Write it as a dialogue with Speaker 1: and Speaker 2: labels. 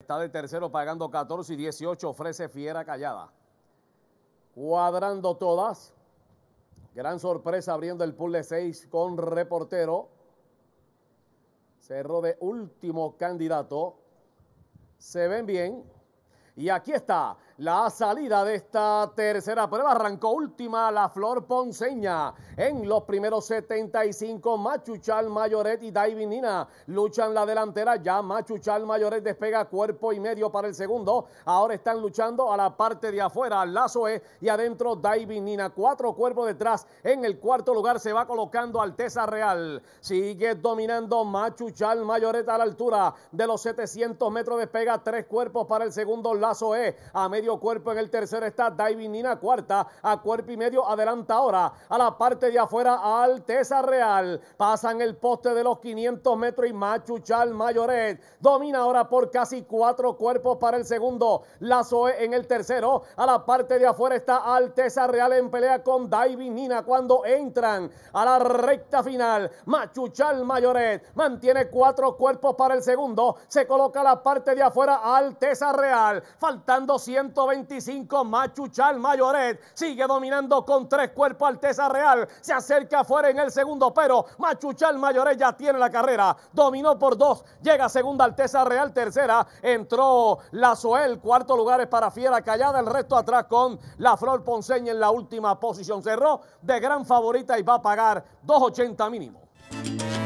Speaker 1: Está de tercero pagando 14 y 18, ofrece Fiera Callada. Cuadrando todas. Gran sorpresa abriendo el pool de 6 con reportero. cerró de último candidato. Se ven bien. Y aquí está la salida de esta tercera prueba. Arrancó última la Flor Ponceña. En los primeros 75, Machuchal Mayoret y Diving Nina luchan la delantera. Ya Machuchal Mayoret despega cuerpo y medio para el segundo. Ahora están luchando a la parte de afuera. Lazo E y adentro Diving Nina. Cuatro cuerpos detrás. En el cuarto lugar se va colocando Alteza Real. Sigue dominando Machuchal Mayoret a la altura de los 700 metros. Despega tres cuerpos para el segundo. Lazo E a medio cuerpo en el tercero está Diving Nina, cuarta, a cuerpo y medio adelanta ahora, a la parte de afuera Alteza Real, pasan el poste de los 500 metros y Machuchal Mayoret, domina ahora por casi cuatro cuerpos para el segundo, la en el tercero, a la parte de afuera está Alteza Real en pelea con Diving Nina cuando entran a la recta final, Machuchal Mayoret mantiene cuatro cuerpos para el segundo, se coloca a la parte de afuera Alteza Real, faltando 100 25, Machuchal Mayoret sigue dominando con tres cuerpos Alteza Real. Se acerca afuera en el segundo, pero Machuchal Mayoret ya tiene la carrera. Dominó por dos, llega segunda Alteza Real, tercera. Entró la Soel, cuarto lugar es para Fiera Callada. El resto atrás con La Flor Ponceña en la última posición. Cerró de gran favorita y va a pagar 2.80 mínimo.